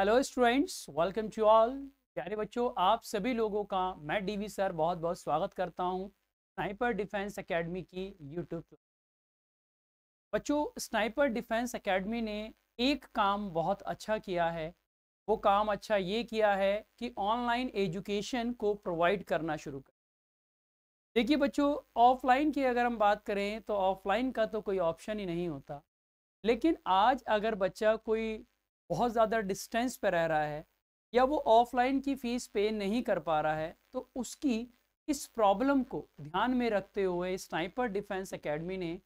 hello students welcome to all प्यारे बच्चों आप सभी लोगों का मैं डीवी सर बहुत बहुत स्वागत करता हूं स्नाइपर डिफेंस एकेडमी की यूट्यूब बच्चों स्नाइपर डिफेंस एकेडमी ने एक काम बहुत अच्छा किया है वो काम अच्छा ये किया है कि ऑनलाइन एजुकेशन को प्रोवाइड करना शुरू कर देखिए बच्चों ऑफलाइन की अगर हम बात करें तो ऑफलाइन का तो कोई ऑप्शन ही नहीं होता लेकिन आज अगर बच्चा कोई बहुत ज़्यादा डिस्टेंस पर रह रहा है या वो ऑफलाइन की फ़ीस पे नहीं कर पा रहा है तो उसकी इस प्रॉब्लम को ध्यान में रखते हुए स्नाइपर डिफेंस एकेडमी ने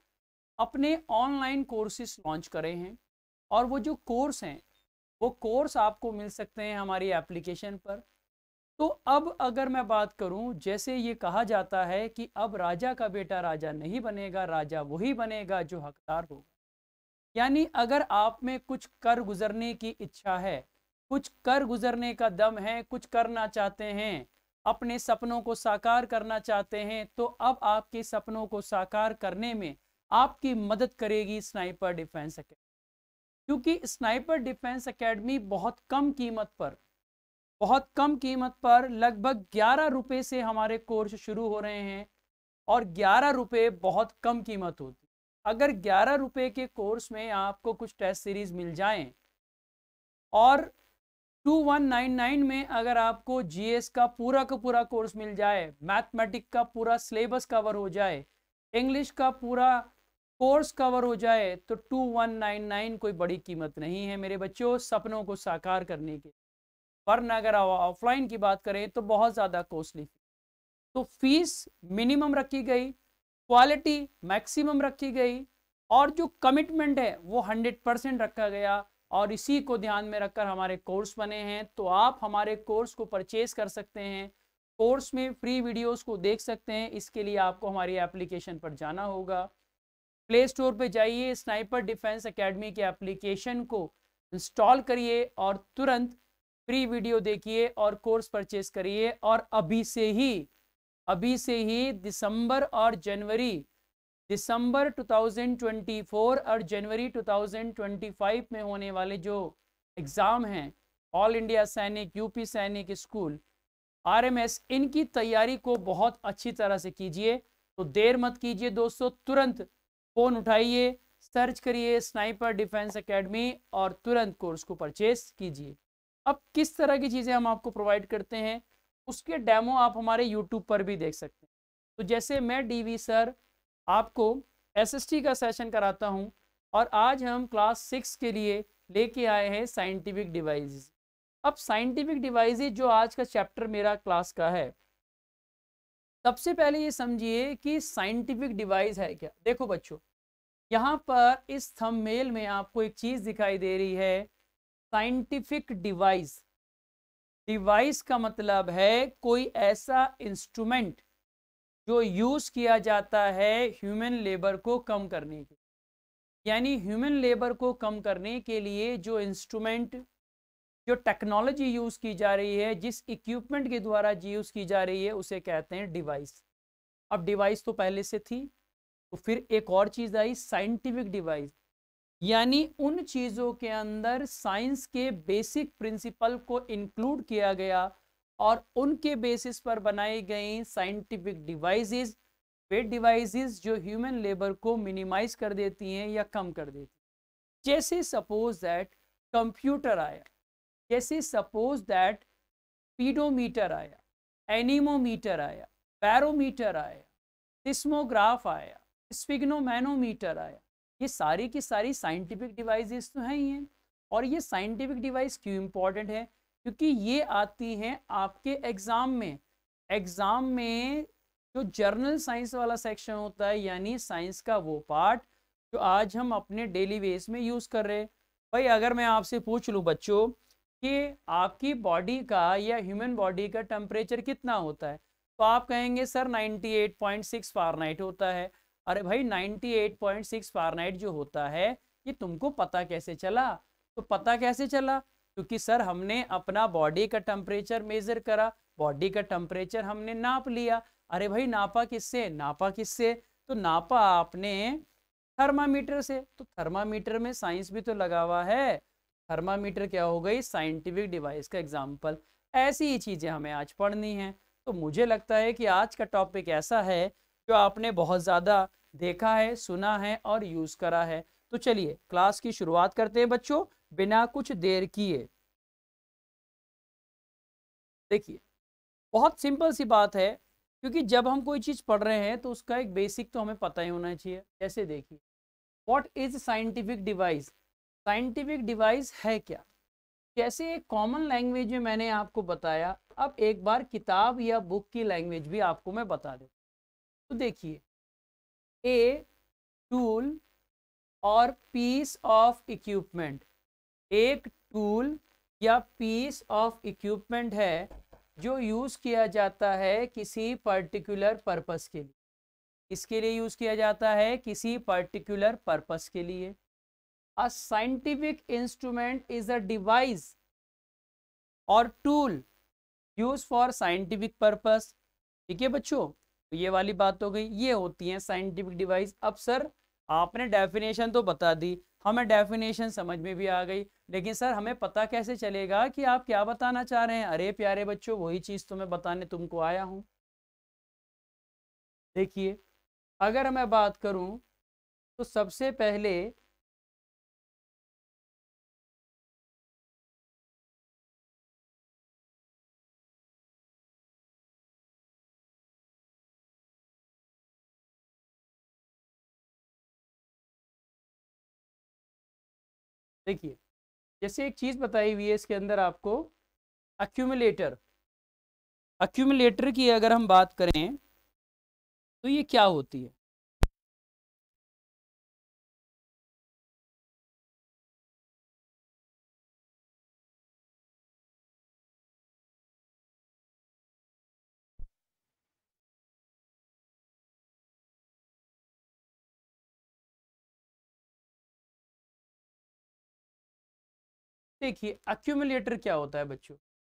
अपने ऑनलाइन कोर्सेस लॉन्च करे हैं और वो जो कोर्स हैं वो कोर्स आपको मिल सकते हैं हमारी एप्लीकेशन पर तो अब अगर मैं बात करूं जैसे ये कहा जाता है कि अब राजा का बेटा राजा नहीं बनेगा राजा वही बनेगा जो हकदार होगा यानी अगर आप में कुछ कर गुजरने की इच्छा है कुछ कर गुजरने का दम है कुछ करना चाहते हैं अपने सपनों को साकार करना चाहते हैं तो अब आपके सपनों को साकार करने में आपकी मदद करेगी स्नाइपर डिफेंस अकेडमी क्योंकि स्नाइपर डिफेंस अकेडमी बहुत कम कीमत पर बहुत कम कीमत पर लगभग ग्यारह रुपये से हमारे कोर्स शुरू हो रहे हैं और ग्यारह रुपये बहुत कम कीमत होती अगर ग्यारह रुपये के कोर्स में आपको कुछ टेस्ट सीरीज़ मिल जाएं और 2199 में अगर आपको जीएस का पूरा का पूरा कोर्स मिल जाए मैथमेटिक का पूरा सिलेबस कवर हो जाए इंग्लिश का पूरा कोर्स कवर हो जाए तो 2199 कोई बड़ी कीमत नहीं है मेरे बच्चों सपनों को साकार करने के वरना अगर ऑफलाइन की बात करें तो बहुत ज़्यादा कॉस्टली तो फीस मिनिमम रखी गई क्वालिटी मैक्सिमम रखी गई और जो कमिटमेंट है वो हंड्रेड परसेंट रखा गया और इसी को ध्यान में रखकर हमारे कोर्स बने हैं तो आप हमारे कोर्स को परचेज कर सकते हैं कोर्स में फ्री वीडियोस को देख सकते हैं इसके लिए आपको हमारी एप्लीकेशन पर जाना होगा प्ले स्टोर पर जाइए स्नाइपर डिफेंस एकेडमी के एप्लीकेशन को इंस्टॉल करिए और तुरंत फ्री वीडियो देखिए और कोर्स परचेज करिए और अभी से ही अभी से ही दिसंबर और जनवरी दिसंबर 2024 और जनवरी 2025 में होने वाले जो एग्ज़ाम हैं ऑल इंडिया सैनिक यूपी सैनिक स्कूल आरएमएस इनकी तैयारी को बहुत अच्छी तरह से कीजिए तो देर मत कीजिए दोस्तों तुरंत फ़ोन उठाइए सर्च करिए स्नाइपर डिफेंस एकेडमी और तुरंत कोर्स को परचेस कीजिए अब किस तरह की चीज़ें हम आपको प्रोवाइड करते हैं उसके डेमो आप हमारे यूट्यूब पर भी देख सकते हैं तो जैसे मैं डी सर आपको एसएसटी का सेशन कराता हूँ और आज हम क्लास सिक्स के लिए लेके आए हैं साइंटिफिक डिवाइसेस अब साइंटिफिक डिवाइसेस जो आज का चैप्टर मेरा क्लास का है सबसे पहले ये समझिए कि साइंटिफिक डिवाइस है क्या देखो बच्चों यहाँ पर इस थंबनेल में आपको एक चीज़ दिखाई दे रही है साइंटिफिक डिवाइस डिवाइस का मतलब है कोई ऐसा इंस्ट्रूमेंट जो यूज़ किया जाता है ह्यूमन लेबर को कम करने के यानी ह्यूमन लेबर को कम करने के लिए जो इंस्ट्रूमेंट जो टेक्नोलॉजी यूज़ की जा रही है जिस इक्विपमेंट के द्वारा यूज़ की जा रही है उसे कहते हैं डिवाइस अब डिवाइस तो पहले से थी तो फिर एक और चीज़ आई साइंटिफिक डिवाइस यानी उन चीज़ों के अंदर साइंस के बेसिक प्रिंसिपल को इंक्लूड किया गया और उनके बेसिस पर बनाई गई साइंटिफिक डिवाइसेस वे डिवाइसेस जो ह्यूमन लेबर को मिनिमाइज कर देती हैं या कम कर देती हैं जैसे सपोज दैट कंप्यूटर आया जैसे सपोज दैट पीडोमीटर आया एनिमोमीटर आया पैरोमीटर आया सिस्मोग्राफ आया स्पिग्नोमैनोमीटर आया ये सारी की सारी साइंटिफिक डिवाइसेस तो हैं ही हैं और ये साइंटिफिक डिवाइस क्यों इम्पॉर्टेंट है क्योंकि ये आती हैं आपके एग्ज़ाम में एग्ज़ाम में जो जर्नल साइंस वाला सेक्शन होता है यानी साइंस का वो पार्ट जो आज हम अपने डेली बेस में यूज़ कर रहे हैं भाई अगर मैं आपसे पूछ लूँ बच्चों कि आपकी बॉडी का या ह्यूमन बॉडी का टेम्परेचर कितना होता है तो आप कहेंगे सर 98.6 एट होता है अरे भाई 98.6 पॉइंट जो होता है ये तुमको पता कैसे चला तो पता कैसे चला क्योंकि सर हमने अपना बॉडी का टेम्परेचर मेजर करा बॉडी का टेम्परेचर हमने नाप लिया अरे भाई नापा किससे नापा किससे तो नापा आपने थर्मामीटर से तो थर्मामीटर में साइंस भी तो लगा हुआ है थर्मामीटर क्या हो गई साइंटिफिक डिवाइस का एग्जाम्पल ऐसी ही चीज़ें हमें आज पढ़नी है तो मुझे लगता है कि आज का टॉपिक ऐसा है जो आपने बहुत ज़्यादा देखा है सुना है और यूज़ करा है तो चलिए क्लास की शुरुआत करते हैं बच्चों बिना कुछ देर किए देखिए बहुत सिंपल सी बात है क्योंकि जब हम कोई चीज़ पढ़ रहे हैं तो उसका एक बेसिक तो हमें पता ही होना चाहिए जैसे देखिए what is scientific device scientific device है क्या जैसे एक कॉमन लैंग्वेज में मैंने आपको बताया अब एक बार किताब या बुक की लैंग्वेज भी आपको मैं बता दूँ तो देखिए a tool or piece of equipment एक टूल या पीस ऑफ इक्विपमेंट है जो यूज़ किया जाता है किसी पर्टिकुलर पर्पस के लिए इसके लिए यूज़ किया जाता है किसी पर्टिकुलर पर्पस के लिए a scientific instrument is a device or tool use for scientific purpose ठीक है बच्चों तो ये वाली बात हो गई ये होती है साइंटिफिक डिवाइस अब सर आपने डेफिनेशन तो बता दी हमें डेफिनेशन समझ में भी आ गई लेकिन सर हमें पता कैसे चलेगा कि आप क्या बताना चाह रहे हैं अरे प्यारे बच्चों वही चीज़ तो मैं बताने तुमको आया हूँ देखिए अगर मैं बात करूँ तो सबसे पहले देखिए जैसे एक चीज़ बताई हुई है इसके अंदर आपको अक्यूमलेटर अक्यूमलेटर की अगर हम बात करें तो ये क्या होती है देखिए एक्यूमुलेटर क्या होता है बच्चों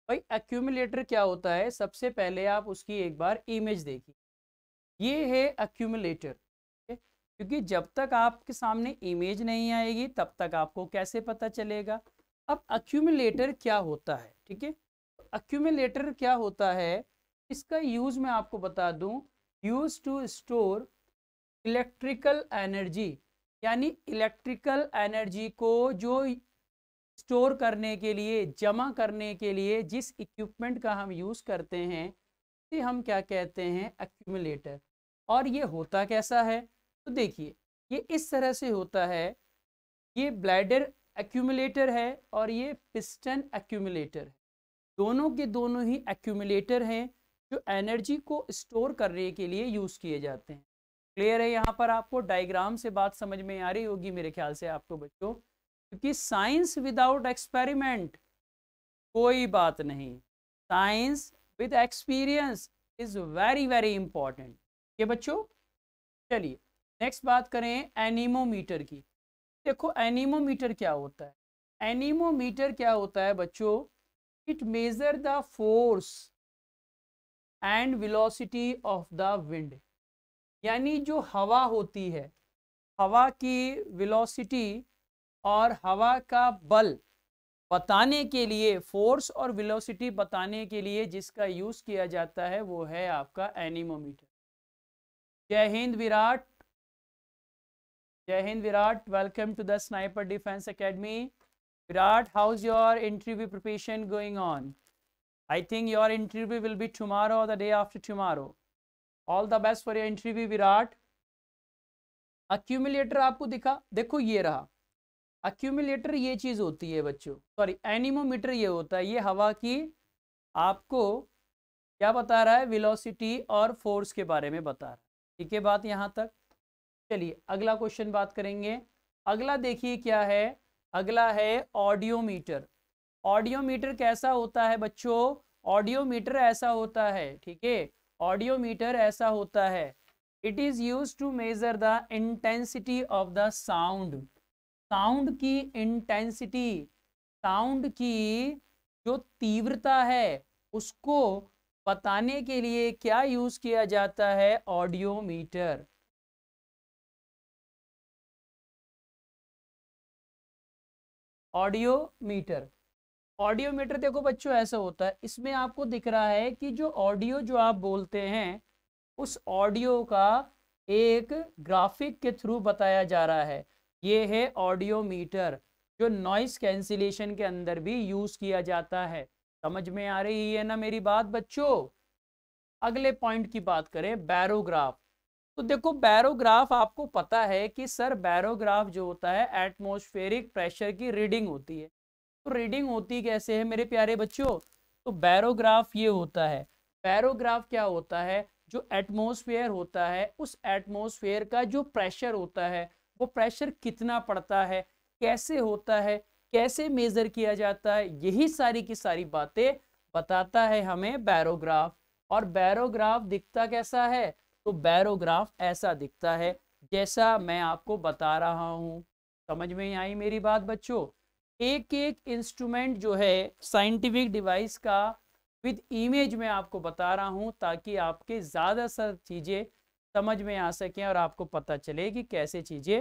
भाई एक्यूमुलेटर क्या होता है सबसे पहले आप उसकी एक बार इमेज देखिए ये है एक्यूमुलेटर क्योंकि जब तक आपके सामने इमेज नहीं आएगी तब तक आपको कैसे पता चलेगा अब एक्यूमुलेटर क्या होता है ठीक है एक्यूमुलेटर क्या होता है इसका यूज़ मैं आपको बता दूं use to store electrical energy यानी इलेक्ट्रिकल एनर्जी को जो स्टोर करने के लिए जमा करने के लिए जिस इक्विपमेंट का हम यूज़ करते हैं उसे हम क्या कहते हैं एक्यूमुलेटर और ये होता कैसा है तो देखिए ये इस तरह से होता है ये ब्लैडर एक्यूमुलेटर है और ये पिस्टन एक्यूमुलेटर है दोनों के दोनों ही एक्यूमुलेटर हैं जो एनर्जी को स्टोर करने के लिए यूज़ किए जाते हैं क्लियर है यहाँ पर आपको डायग्राम से बात समझ में आ रही होगी मेरे ख्याल से आपको बच्चों क्योंकि साइंस विदाउट एक्सपेरिमेंट कोई बात नहीं science with experience is very very important ये बच्चों चलिए नेक्स्ट बात करें एनीमोमीटर की देखो एनीमोमीटर क्या होता है एनीमोमीटर क्या होता है बच्चों it measure the force and velocity of the wind यानी जो हवा होती है हवा की वेलोसिटी और हवा का बल बताने के लिए फोर्स और वेलोसिटी बताने के लिए जिसका यूज़ किया जाता है वो है आपका एनिमोमीटर जय हिंद विराट जय Hind Virat welcome to the sniper defence academy Virat how is your interview preparation going on I think your interview will be tomorrow the day after tomorrow all the best for your interview Virat accumulator आपको दिखा देखो ये रहा अक्यूमिलेटर ये चीज़ होती है बच्चों sorry anemometer ये होता है ये हवा की आपको क्या बता रहा है वेलोसिटी और फोर्स के बारे में बता रहा है ठीक है बात यहाँ तक चलिए अगला क्वेश्चन बात करेंगे अगला देखिए क्या है अगला है ऑडियोमीटर ऑडियोमीटर कैसा होता है बच्चों ऑडियोमीटर ऐसा होता है ठीक है ऑडियोमीटर ऐसा होता है it is use to measure the intensity of the sound sound की इंटेंसिटी साउंड की जो तीव्रता है उसको बताने के लिए क्या यूज किया जाता है ऑडियोमीटर ऑडियोमीटर ऑडियोमीटर देखो बच्चों ऐसा होता है इसमें आपको दिख रहा है कि जो ऑडियो जो आप बोलते हैं उस ऑडियो का एक ग्राफिक के थ्रू बताया जा रहा है ये है ऑडियोमीटर जो नॉइस कैंसिलेशन के अंदर भी यूज किया जाता है समझ में आ रही है ना मेरी बात बच्चों अगले पॉइंट की बात करें बैरोग्राफ तो देखो बैरोग्राफ आपको पता है कि सर बैरोग्राफ जो होता है एटमोस्फेरिक प्रेशर की रीडिंग होती है तो रीडिंग होती कैसे है मेरे प्यारे बच्चों तो बैरोग्राफ ये होता है बैरोग्राफ क्या होता है जो एटमोसफेयर होता है उस एटमोसफेयर का जो प्रेशर होता है वो प्रेशर कितना पड़ता है कैसे होता है कैसे मेज़र किया जाता है यही सारी की सारी बातें बताता है हमें बैरोग्राफ और बैरोग्राफ दिखता कैसा है तो बैरोग्राफ ऐसा दिखता है जैसा मैं आपको बता रहा हूँ समझ में आई मेरी बात बच्चों एक एक इंस्ट्रूमेंट जो है साइंटिफिक डिवाइस का विद इमेज में आपको बता रहा हूँ ताकि आपके ज़्यादा सर चीज़ें समझ में आ सके और आपको पता चले कि कैसे चीज़ें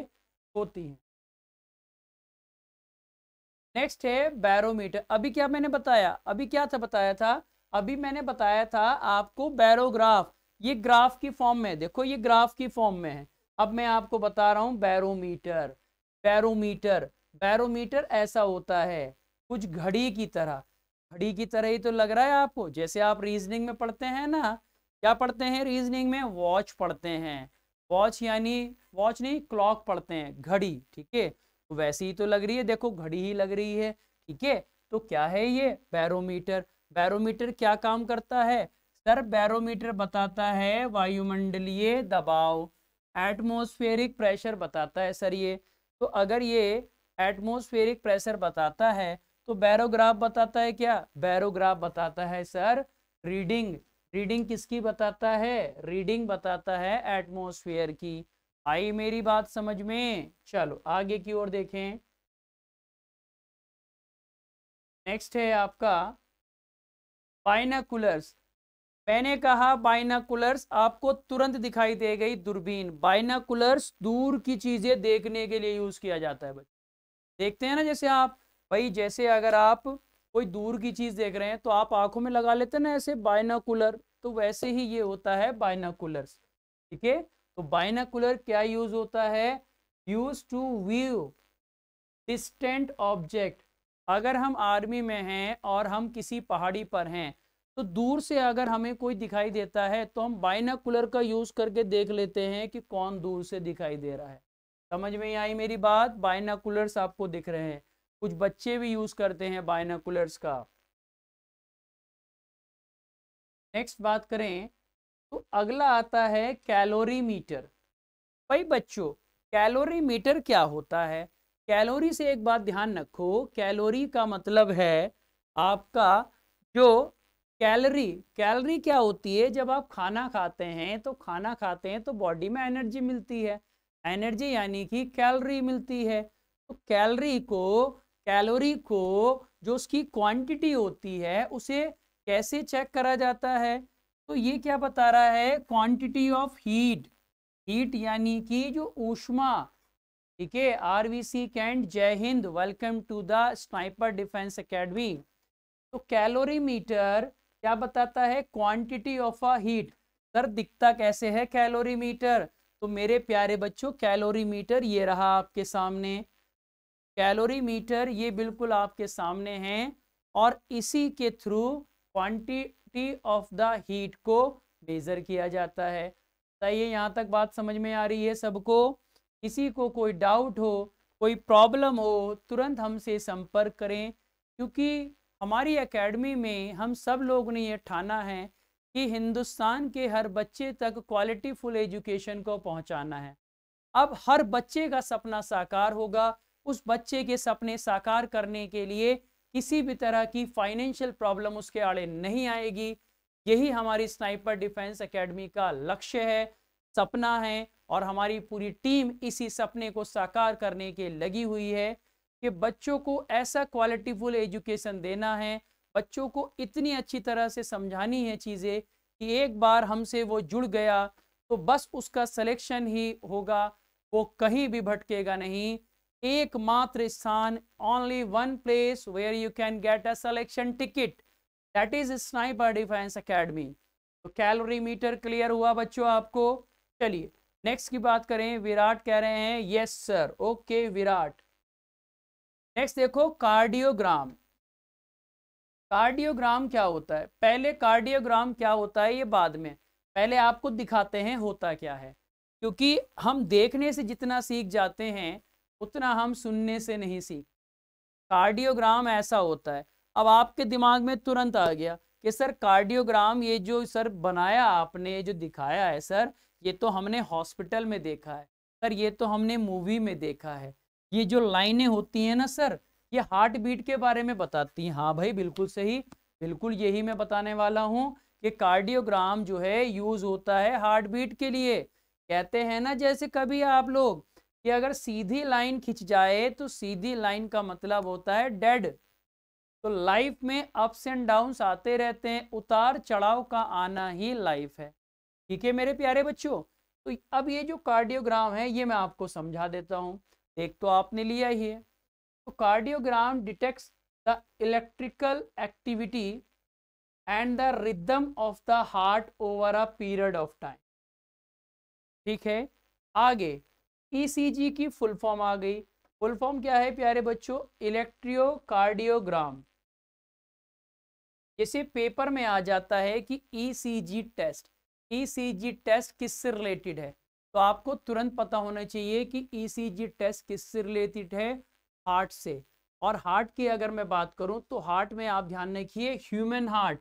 होती हैं नेक्स्ट है बैरोमीटर अभी क्या मैंने बताया अभी क्या था बताया था अभी मैंने बताया था आपको बैरोग्राफ ये ग्राफ की फॉर्म में देखो ये ग्राफ की फॉर्म में है अब मैं आपको बता रहा हूँ बैरोमीटर बैरोमीटर बैरोमीटर ऐसा होता है कुछ घड़ी की तरह घड़ी की तरह ही तो लग रहा है आपको जैसे आप रीजनिंग में पढ़ते हैं ना क्या पढ़ते हैं रीजनिंग में वॉच पढ़ते हैं वॉच यानी वॉच नहीं क्लॉक पढ़ते हैं घड़ी ठीक है तो वैसी ही तो लग रही है देखो घड़ी ही लग रही है ठीक है तो क्या है ये बैरोमीटर बैरोमीटर क्या काम करता है सर बैरोमीटर बताता है वायुमंडलीय दबाव एटमोस्फेरिक प्रेशर बताता है सर ये तो अगर ये एटमोस्फेरिक प्रेशर बताता है तो बैरोग्राफ बताता है क्या बैरोग्राफ बताता है सर रीडिंग रीडिंग किसकी बताता है रीडिंग बताता है एटमोसफियर की आई मेरी बात समझ में चलो आगे की ओर देखें नेक्स्ट है आपका बाइनाकुलर्स मैंने कहा बाइनाकुलर्स आपको तुरंत दिखाई दे गई दूरबीन बाइनाकुलर्स दूर की चीजें देखने के लिए यूज किया जाता है बच्चे देखते हैं ना जैसे आप भाई जैसे अगर आप कोई दूर की चीज़ देख रहे हैं तो आप आंखों में लगा लेते ना ऐसे बाइनाकुलर तो वैसे ही ये होता है बाइनाकुलर ठीक है तो बाइनाकुलर क्या यूज होता है use to view distant object अगर हम आर्मी में हैं और हम किसी पहाड़ी पर हैं तो दूर से अगर हमें कोई दिखाई देता है तो हम बाइनाकुलर का यूज करके देख लेते हैं कि कौन दूर से दिखाई दे रहा है समझ में आई मेरी बात बाइनाकुलर्स आपको दिख रहे हैं कुछ बच्चे भी यूज़ करते हैं बाइनाकुलर्स का नेक्स्ट बात करें तो अगला आता है कैलोरी मीटर भाई बच्चों कैलोरी मीटर क्या होता है कैलोरी से एक बात ध्यान रखो कैलोरी का मतलब है आपका जो कैलरी कैलोरी क्या होती है जब आप खाना खाते हैं तो खाना खाते हैं तो बॉडी में एनर्जी मिलती है एनर्जी यानी कि कैलोरी मिलती है तो कैलोरी को कैलोरी को जो उसकी क्वांटिटी होती है उसे कैसे चेक करा जाता है तो ये क्या बता रहा है क्वांटिटी ऑफ हीट हीट यानी कि जो ऊष्मा ठीक है आर वी सी कैंट जय Hind welcome to the sniper defence academy तो कैलोरीमीटर क्या बताता है quantity of a heat sir दिखता कैसे है कैलोरीमीटर तो मेरे प्यारे बच्चों कैलोरीमीटर ये रहा आपके सामने कैलोरी मीटर ये बिल्कुल आपके सामने हैं और इसी के through quantity of the heat को मेज़र किया जाता है बताइए यहाँ तक बात समझ में आ रही है सबको किसी को कोई डाउट हो कोई प्रॉब्लम हो तुरंत हमसे संपर्क करें क्योंकि हमारी एकेडमी में हम सब लोग ने ये ठाना है कि हिंदुस्तान के हर बच्चे तक क्वालिटी फुल एजुकेशन को पहुँचाना है अब हर बच्चे का सपना साकार होगा उस बच्चे के सपने साकार करने के लिए किसी भी तरह की फाइनेंशियल प्रॉब्लम उसके आड़े नहीं आएगी यही हमारी स्नाइपर डिफेंस एकेडमी का लक्ष्य है सपना है और हमारी पूरी टीम इसी सपने को साकार करने के लगी हुई है कि बच्चों को ऐसा क्वालिटीफुल एजुकेशन देना है बच्चों को इतनी अच्छी तरह से समझानी है चीज़ें कि एक बार हमसे वो जुड़ गया तो बस उसका सिलेक्शन ही होगा वो कहीं भी भटकेगा नहीं एकमात्र स्थान only one place where you can get a selection ticket that is sniper defence academy तो कैलोरी मीटर क्लियर हुआ बच्चों आपको चलिए नेक्स्ट की बात करें विराट कह रहे हैं yes sir okay Virat next देखो कार्डियोग्राम कार्डियोग्राम क्या होता है पहले कार्डियोग्राम क्या होता है ये बाद में पहले आपको दिखाते हैं होता क्या है क्योंकि हम देखने से जितना सीख जाते हैं उतना हम सुनने से नहीं सीख कार्डियोग्राम ऐसा होता है अब आपके दिमाग में तुरंत आ गया कि सर कार्डियोग्राम ये जो सर बनाया आपने जो दिखाया है सर ये तो हमने हॉस्पिटल में देखा है सर ये तो हमने मूवी में देखा है ये जो लाइनें होती हैं ना सर ये हार्ट बीट के बारे में बताती हैं हाँ भाई बिल्कुल सही बिल्कुल यही मैं बताने वाला हूँ कि कार्डियोग्राम जो है यूज होता है हार्ट बीट के लिए कहते हैं ना जैसे कभी आप लोग कि अगर सीधी लाइन खिंच जाए तो सीधी लाइन का मतलब होता है डेड तो लाइफ में अप्स एंड डाउन्स आते रहते हैं उतार चढ़ाव का आना ही लाइफ है ठीक है मेरे प्यारे बच्चों तो अब ये जो कार्डियोग्राम है ये मैं आपको समझा देता हूँ एक तो आपने लिया ही है तो cardiogram detect the electrical activity and the rhythm of the heart over a period of time ठीक है आगे ईसीजी e की फुल फॉर्म आ गई फुल फॉर्म क्या है प्यारे बच्चों इलेक्ट्रियोकार्डियोग्राम जैसे पेपर में आ जाता है कि ईसीजी टेस्ट ईसीजी टेस्ट किससे रिलेटेड है तो आपको तुरंत पता होना चाहिए कि ईसीजी e टेस्ट किससे रिलेटेड है हार्ट से और हार्ट की अगर मैं बात करूं तो हार्ट में आप ध्यान रखिए ह्यूमन हार्ट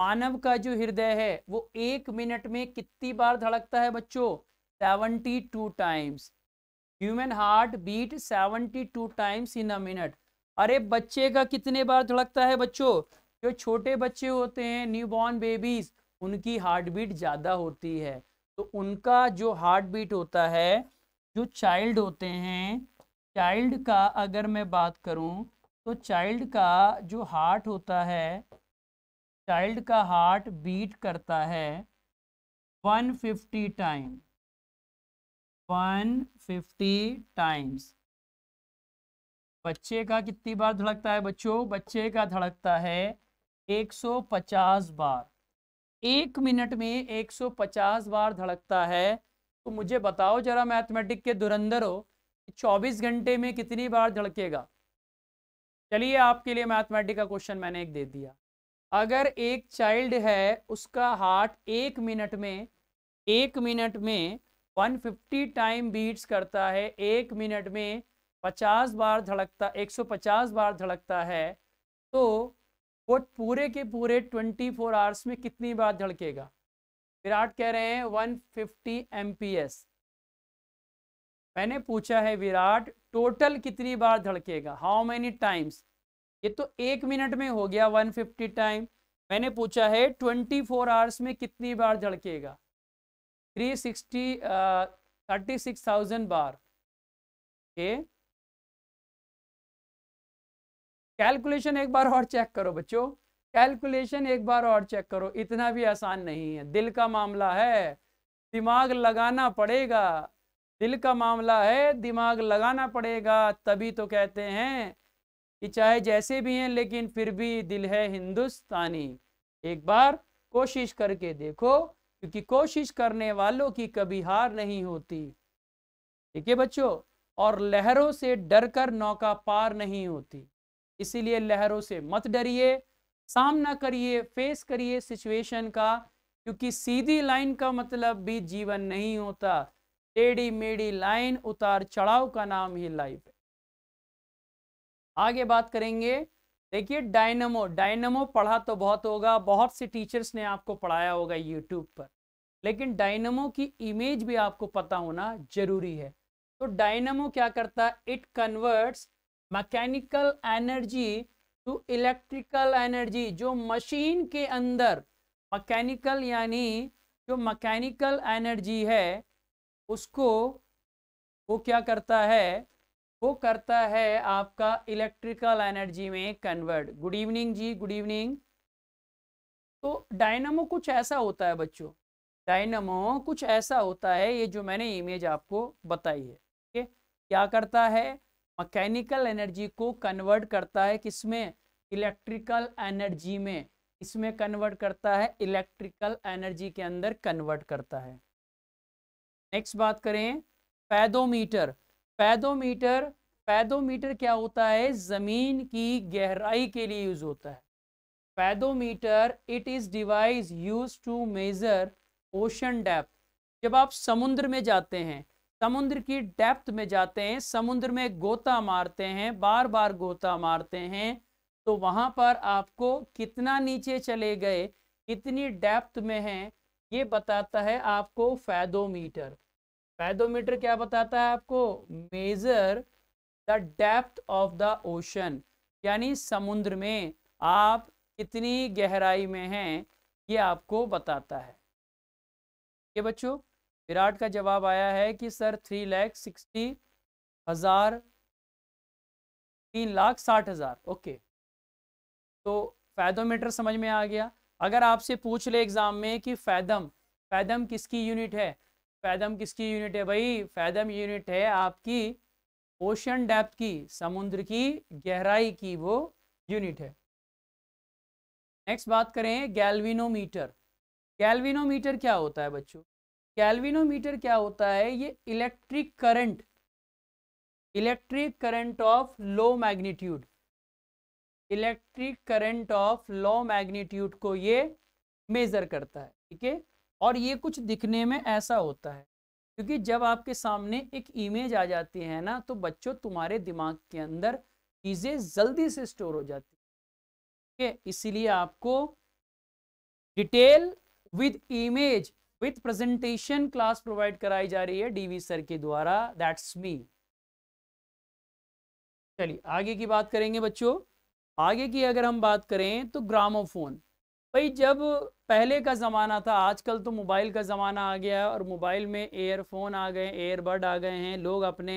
मानव का जो हृदय है वो एक मिनट में कितनी बार धड़कता है बच्चों seventy two times human heart beat seventy two times in a minute अरे बच्चे का कितने बार धड़कता है बच्चों जो छोटे बच्चे होते हैं न्यू बॉर्न बेबीज उनकी हार्ट बीट ज़्यादा होती है तो उनका जो हार्ट बीट होता है जो चाइल्ड होते हैं चाइल्ड का अगर मैं बात करूं तो चाइल्ड का जो हार्ट होता है चाइल्ड का हार्ट बीट करता है 150 टाइम 150 टाइम्स बच्चे का कितनी बार धड़कता है बच्चों बच्चे का धड़कता है 150 बार एक मिनट में 150 बार धड़कता है तो मुझे बताओ जरा मैथमेटिक के दुरंदर हो 24 घंटे में कितनी बार धड़केगा चलिए आपके लिए मैथमेटिक का क्वेश्चन मैंने एक दे दिया अगर एक चाइल्ड है उसका हार्ट एक मिनट में एक मिनट में 150 टाइम बीट्स करता है एक मिनट में 50 बार धड़कता 150 बार धड़कता है तो वो पूरे के पूरे 24 फोर आवर्स में कितनी बार धड़केगा विराट कह रहे हैं 150 फिफ्टी मैंने पूछा है विराट टोटल कितनी बार धड़केगा हाउ मैनी टाइम्स ये तो एक मिनट में हो गया 150 टाइम मैंने पूछा है 24 फोर आवर्स में कितनी बार धड़केगा three sixty thirty six thousand बार ओके कैलकुलेशन एक बार और चेक करो बच्चों कैलकुलेशन एक बार और चेक करो इतना भी आसान नहीं है दिल का मामला है दिमाग लगाना पड़ेगा दिल का मामला है दिमाग लगाना पड़ेगा तभी तो कहते हैं कि चाहे जैसे भी हैं लेकिन फिर भी दिल है हिंदुस्तानी एक बार कोशिश करके देखो क्योंकि कोशिश करने वालों की कभी हार नहीं होती ठीक है बच्चों और लहरों से डरकर नौका पार नहीं होती इसीलिए लहरों से मत डरिए सामना करिए फेस करिए सिचुएशन का क्योंकि सीधी लाइन का मतलब भी जीवन नहीं होता टेढ़ी मेढ़ी लाइन उतार चढ़ाव का नाम ही लाइफ है आगे बात करेंगे देखिए डायनमो डायनमो पढ़ा तो बहुत होगा बहुत से टीचर्स ने आपको पढ़ाया होगा यूट्यूब पर लेकिन डायनमो की इमेज भी आपको पता होना जरूरी है तो डायनमो क्या करता है it converts mechanical energy to electrical energy जो मशीन के अंदर मकैनिकल यानी जो मकैनिकल एनर्जी है उसको वो क्या करता है वो करता है आपका इलेक्ट्रिकल एनर्जी में convert good evening ji good evening तो डायनामो कुछ ऐसा होता है बच्चों डायनामो कुछ ऐसा होता है ये जो मैंने इमेज आपको बताई है ठीक है क्या करता है मैकेनिकल एनर्जी को कन्वर्ट करता है किसमें इलेक्ट्रिकल एनर्जी में इसमें कन्वर्ट करता है इलेक्ट्रिकल एनर्जी के अंदर कन्वर्ट करता है नेक्स्ट बात करें पैदोमीटर पैदोमीटर पैदोमीटर क्या होता है ज़मीन की गहराई के लिए यूज़ होता है fathometer it is device use to measure ocean depth जब आप समुद्र में जाते हैं समुद्र की डेप्थ में जाते हैं समुद्र में गोता मारते हैं बार बार गोता मारते हैं तो वहाँ पर आपको कितना नीचे चले गए कितनी डेप्थ में है ये बताता है आपको फैदोमीटर पैदोमीटर क्या बताता है आपको measure the depth of the ocean यानी समुद्र में आप कितनी गहराई में हैं ये आपको बताता है ये बच्चों विराट का जवाब आया है कि सर थ्री लैख सिक्सटी हज़ार तीन लाख साठ हज़ार ओके तो फैदोमीटर समझ में आ गया अगर आपसे पूछ ले एग्ज़ाम में कि फैदम फैदम किसकी यूनिट है फैदम किसकी यूनिट है भाई फैदम यूनिट है आपकी ओशन डेप्थ की समुद्र की गहराई की वो यूनिट है नेक्स्ट बात करें गैल्विनोमीटर गैल्विनोमीटर क्या होता है बच्चों गैल्विनोमीटर क्या होता है ये electric current electric current of low magnitude electric current of low magnitude को ये मेजर करता है ठीक है और ये कुछ दिखने में ऐसा होता है क्योंकि जब आपके सामने एक इमेज आ जाती है ना तो बच्चों तुम्हारे दिमाग के अंदर चीज़ें जल्दी से स्टोर हो जाती ठीक है इसीलिए आपको detail with image with presentation class provide कराई जा रही है डीवी सर के द्वारा दैट्स मी चलिए आगे की बात करेंगे बच्चों आगे की अगर हम बात करें तो ग्रामोफोन भाई जब पहले का ज़माना था आजकल तो मोबाइल का ज़माना आ गया है और मोबाइल में एयरफोन आ गए एयरबड आ गए हैं लोग अपने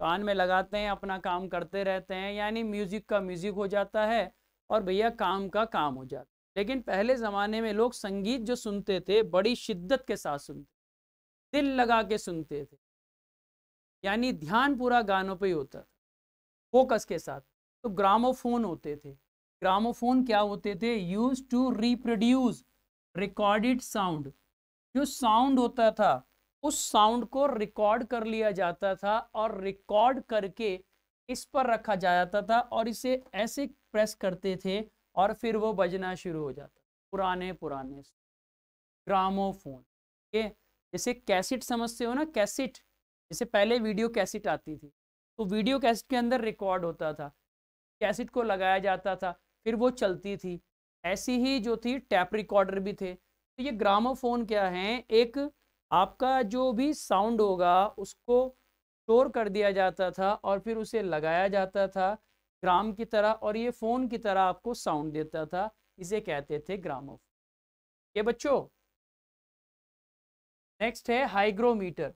कान में लगाते हैं अपना काम करते रहते हैं यानी म्यूज़िक का म्यूज़िक हो जाता है और भैया काम का काम हो जाता है लेकिन पहले ज़माने में लोग संगीत जो सुनते थे बड़ी शिद्दत के साथ सुनते दिल लगा के सुनते थे यानी ध्यान पूरा गानों पर ही होता था फोकस के साथ तो ग्रामोफोन होते थे ग्रामोफोन क्या होते थे use to reproduce recorded sound जो साउंड होता था उस साउंड को रिकॉर्ड कर लिया जाता था और रिकॉर्ड करके इस पर रखा जाता था और इसे ऐसे प्रेस करते थे और फिर वो बजना शुरू हो जाता पुराने पुराने ग्रामोफोन ये जैसे कैसेट समझते हो ना कैसेट जैसे पहले वीडियो कैसेट आती थी तो वीडियो कैसेट के अंदर रिकॉर्ड होता था कैसेट को लगाया जाता था फिर वो चलती थी ऐसी ही जो थी टैप रिकॉर्डर भी थे तो ये ग्रामोफोन क्या है एक आपका जो भी साउंड होगा उसको स्टोर कर दिया जाता था और फिर उसे लगाया जाता था ग्राम की तरह और ये फ़ोन की तरह आपको साउंड देता था इसे कहते थे ग्रामोफोन ये बच्चों नेक्स्ट है हाइग्रोमीटर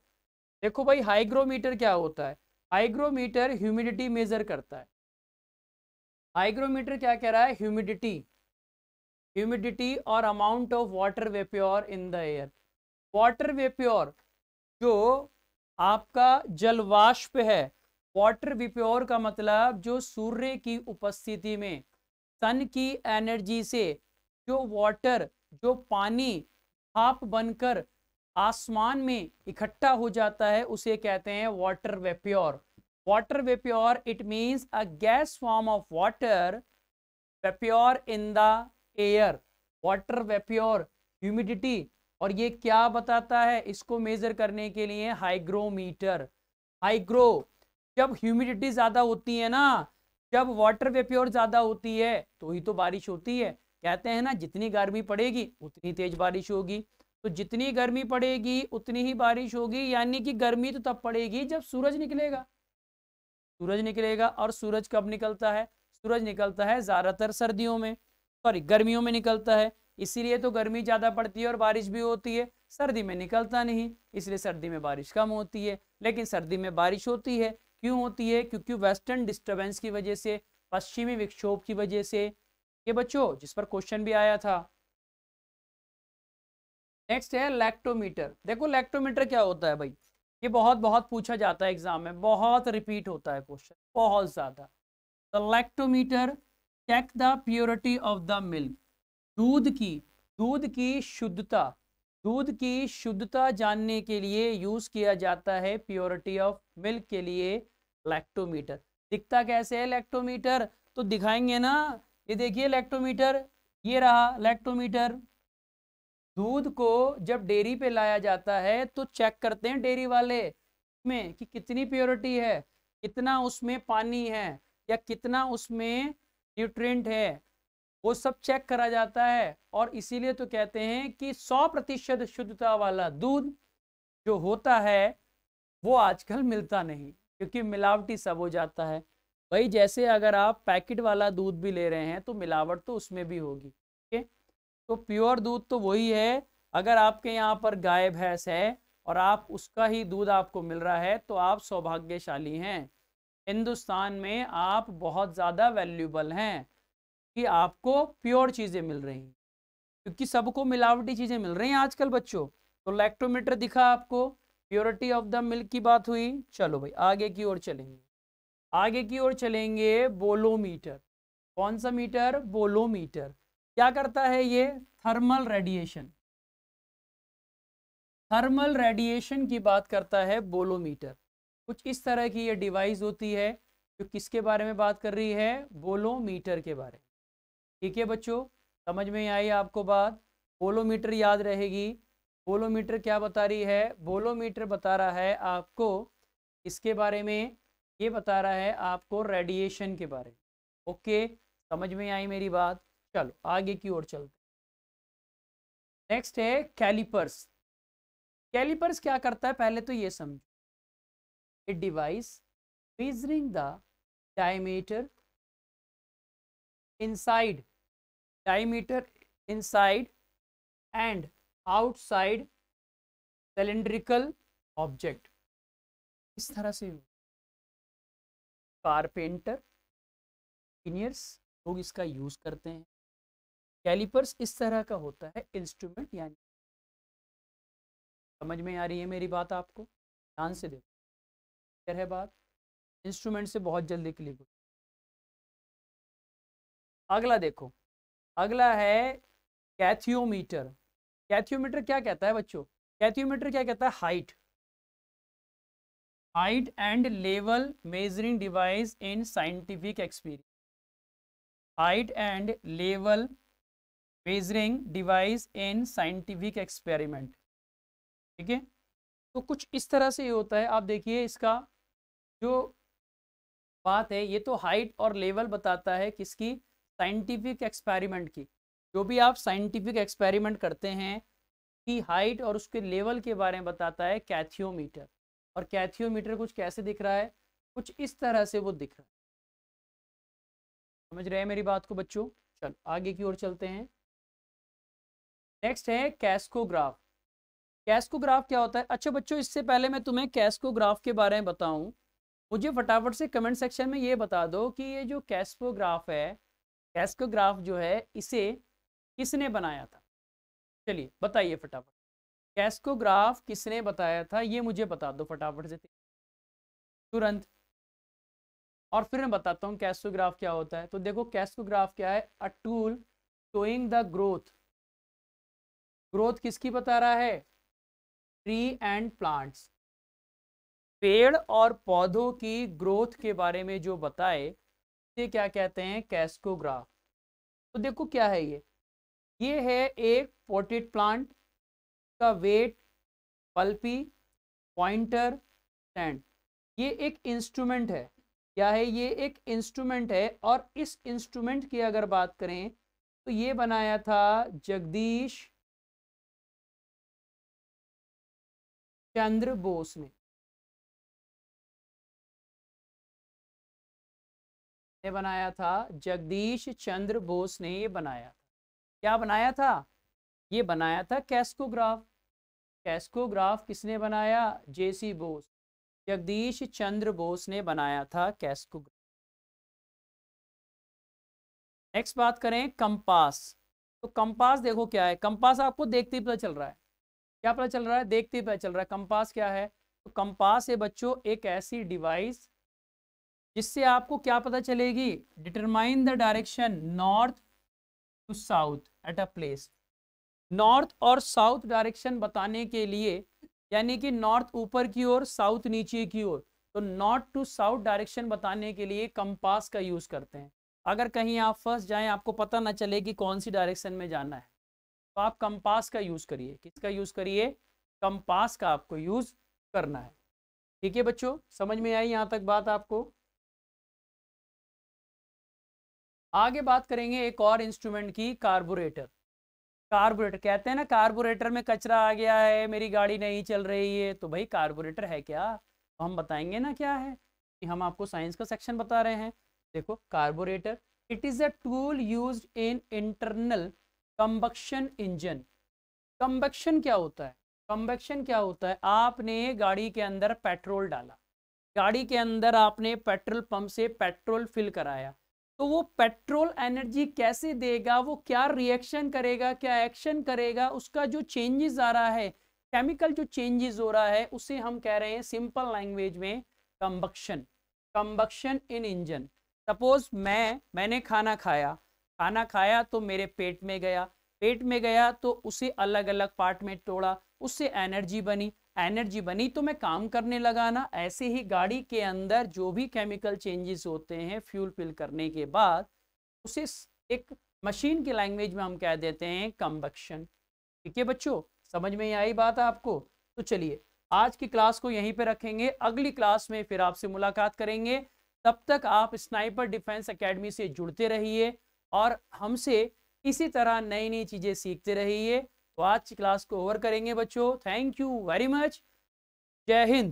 देखो भाई हाइग्रोमीटर क्या होता है हाइग्रोमीटर ह्यूमिडिटी मेज़र करता है हाइग्रोमीटर क्या कह रहा है ह्यूमिडिटी ह्यूमिडिटी और amount of water vapour in the air water vapour जो आपका जलवाष्प है वाटर वेप्योर का मतलब जो सूर्य की उपस्थिति में सन की एनर्जी से जो वाटर जो पानी हाप बनकर आसमान में इकट्ठा हो जाता है उसे कहते हैं water vapour water vapor it means a gas form of water vapor in the air water vapor humidity और ये क्या बताता है इसको मेजर करने के लिए हाइग्रोमीटर हाइग्रो जब ह्यूमिडिटी ज्यादा होती है ना जब वाटर वेप्योर ज्यादा होती है तो ही तो बारिश होती है कहते हैं ना जितनी गर्मी पड़ेगी उतनी तेज बारिश होगी तो जितनी गर्मी पड़ेगी उतनी ही बारिश होगी यानी कि गर्मी तो तब पड़ेगी जब सूरज निकलेगा सूरज निकलेगा और सूरज कब निकलता है सूरज निकलता है ज़्यादातर सर्दियों में सॉरी गर्मियों में निकलता है इसीलिए तो गर्मी ज़्यादा पड़ती है और बारिश भी होती है सर्दी में निकलता नहीं इसलिए सर्दी में बारिश कम होती है लेकिन सर्दी में बारिश होती है क्यों होती है क्योंकि वेस्टर्न डिस्टर्बेंस की वजह से पश्चिमी विक्षोभ की वजह से ये बच्चों जिस पर क्वेश्चन भी आया था नेक्स्ट है लैक्टोमीटर देखो लैक्टोमीटर क्या होता है भाई ये बहुत बहुत पूछा जाता है एग्जाम में बहुत रिपीट होता है क्वेश्चन बहुत ज़्यादा the lactometer check the purity of the milk दूध की दूध की शुद्धता दूध की शुद्धता जानने के लिए यूज़ किया जाता है प्योरिटी ऑफ मिल्क के लिए लैक्टोमीटर दिखता कैसे है लैक्टोमीटर तो दिखाएंगे ना ये देखिए लैक्टोमीटर ये रहा लैक्टोमीटर दूध को जब डेयरी पे लाया जाता है तो चेक करते हैं डेयरी वाले में कि कितनी प्योरिटी है कितना उसमें पानी है या कितना उसमें न्यूट्रेंट है वो सब चेक करा जाता है और इसीलिए तो कहते हैं कि 100 प्रतिशत शुद्धता वाला दूध जो होता है वो आजकल मिलता नहीं क्योंकि मिलावटी सब हो जाता है भाई जैसे अगर आप पैकेट वाला दूध भी ले रहे हैं तो मिलावट तो उसमें भी होगी ठीक है तो प्योर दूध तो वही है अगर आपके यहाँ पर गाय भैंस है और आप उसका ही दूध आपको मिल रहा है तो आप सौभाग्यशाली हैं हिंदुस्तान में आप बहुत ज़्यादा वैल्यूबल हैं कि आपको प्योर चीज़ें मिल रही हैं क्योंकि सबको मिलावटी चीज़ें मिल रही हैं आजकल बच्चों तो लैक्टोमीटर दिखा आपको प्योरिटी ऑफ द मिल्क की बात हुई चलो भाई आगे की ओर चलेंगे आगे की ओर चलेंगे बोलोमीटर कौन सा मीटर बोलोमीटर क्या करता है ये थर्मल रेडिएशन थर्मल रेडिएशन की बात करता है बोलोमीटर कुछ इस तरह की ये डिवाइस होती है जो किसके बारे में बात कर रही है बोलोमीटर के बारे में ठीक है बच्चों समझ में आई आपको बात बोलोमीटर याद रहेगी बोलोमीटर क्या बता रही है बोलोमीटर बता रहा है आपको इसके बारे में ये बता रहा है आपको रेडिएशन के बारे में ओके समझ में आई मेरी बात चलो आगे की ओर चलते नेक्स्ट है कैलिपर्स कैलिपर्स क्या करता है पहले तो ये समझो a device measuring the diameter inside diameter inside and outside cylindrical object इस तरह से कारपेंटर इंजीनियर्स लोग इसका यूज करते हैं कैलिपर्स इस तरह का होता है इंस्ट्रूमेंट यानी समझ में आ रही है मेरी बात आपको ध्यान से देखो क्लियर है बात इंस्ट्रूमेंट से बहुत जल्दी क्लिप हो अगला देखो अगला है कैथियोमीटर कैथियोमीटर क्या कहता है बच्चों कैथियोमीटर क्या कहता है height height and level measuring device in scientific experience height and level measuring device in scientific experiment ठीक है तो कुछ इस तरह से ये होता है आप देखिए इसका जो बात है ये तो हाइट और लेवल बताता है किसकी साइंटिफिक एक्सपेरिमेंट की जो भी आप साइंटिफिक एक्सपेरिमेंट करते हैं की हाइट और उसके लेवल के बारे में बताता है कैथियोमीटर और कैथियोमीटर कुछ कैसे दिख रहा है कुछ इस तरह से वो दिख रहा है समझ रहे हैं मेरी बात को बच्चों चल आगे की ओर चलते हैं नेक्स्ट है कैस्कोग्राफ कैस्कोग्राफ क्या होता है अच्छा बच्चों इससे पहले मैं तुम्हें कैस्कोग्राफ के बारे में बताऊं मुझे फटाफट से कमेंट सेक्शन में ये बता दो कि ये जो कैस्कोग्राफ है कैस्कोग्राफ जो है इसे किसने बनाया था चलिए बताइए फटाफट कैस्कोग्राफ किसने बताया था ये मुझे बता दो फटाफट से तुरंत और फिर मैं बताता हूँ कैस्कोग्राफ क्या होता है तो देखो कैस्कोग्राफ क्या है a tool showing the growth growth किसकी बता रहा है ट्री एंड प्लांट्स पेड़ और पौधों की ग्रोथ के बारे में जो बताए ये क्या कहते हैं कैस्कोग्राफ तो देखो क्या है ये ये है एक पोटेड प्लांट का वेट पल्पी पॉइंटर स्टैंड ये एक इंस्ट्रूमेंट है क्या है ये एक इंस्ट्रूमेंट है और इस इंस्ट्रूमेंट की अगर बात करें तो ये बनाया था जगदीश चंद्र बोस ने ने बनाया था जगदीश चंद्र बोस ने ये बनाया था क्या बनाया था ये बनाया था कैस्कोग्राफ कैस्कोग्राफ किसने बनाया जेसी बोस जगदीश चंद्र बोस ने बनाया था कैस्कोग्राफ नेक्स्ट बात करें कंपास तो कंपास देखो क्या है कंपास आपको देखते ही पता चल रहा है क्या पता चल रहा है देखते पता चल रहा है कंपास क्या है तो कंपास है बच्चों एक ऐसी डिवाइस जिससे आपको क्या पता चलेगी determine the direction north to south at a place north और साउथ डायरेक्शन बताने के लिए यानी कि नॉर्थ ऊपर की ओर साउथ नीचे की ओर तो नॉर्थ टू साउथ डायरेक्शन बताने के लिए कंपास का यूज़ करते हैं अगर कहीं आप फर्स्ट जाएं आपको पता ना चले कि कौन सी डायरेक्शन में जाना है तो आप कंपास का यूज़ करिए किसका यूज़ करिए कंपास का आपको यूज़ करना है ठीक है बच्चों समझ में आई यहाँ तक बात आपको आगे बात करेंगे एक और इंस्ट्रूमेंट की कार्बोरेटर कार्बोरेटर कहते हैं ना कार्बोरेटर में कचरा आ गया है मेरी गाड़ी नहीं चल रही है तो भाई कार्बोरेटर है क्या तो हम बताएंगे ना क्या है कि हम आपको साइंस का सेक्शन बता रहे हैं देखो carburettor it is a tool use in internal combustion engine combustion क्या होता है कम्बक्शन क्या होता है आपने गाड़ी के अंदर पेट्रोल डाला गाड़ी के अंदर आपने पेट्रोल पंप से पेट्रोल फिल कराया तो वो पेट्रोल एनर्जी कैसे देगा वो क्या रिएक्शन करेगा क्या एक्शन करेगा उसका जो चेंजेस आ रहा है केमिकल जो चेंजेस हो रहा है उसे हम कह रहे हैं सिंपल लैंग्वेज में combustion combustion in engine suppose मैं मैंने खाना खाया खाना खाया तो मेरे पेट में गया पेट में गया तो उसे अलग अलग पार्ट में तोड़ा उससे एनर्जी बनी एनर्जी बनी तो मैं काम करने लगा ना ऐसे ही गाड़ी के अंदर जो भी केमिकल चेंजेस होते हैं फ्यूल फिल करने के बाद उसे एक मशीन की लैंग्वेज में हम कह देते हैं कम्बक्शन ठीक है बच्चों समझ में आई बात आपको तो चलिए आज की क्लास को यहीं पर रखेंगे अगली क्लास में फिर आपसे मुलाकात करेंगे तब तक आप स्नाइपर डिफेंस एकेडमी से जुड़ते रहिए और हमसे इसी तरह नई नई चीज़ें सीखते रहिए तो आज की क्लास को ओवर करेंगे बच्चों थैंक यू वेरी मच जय हिंद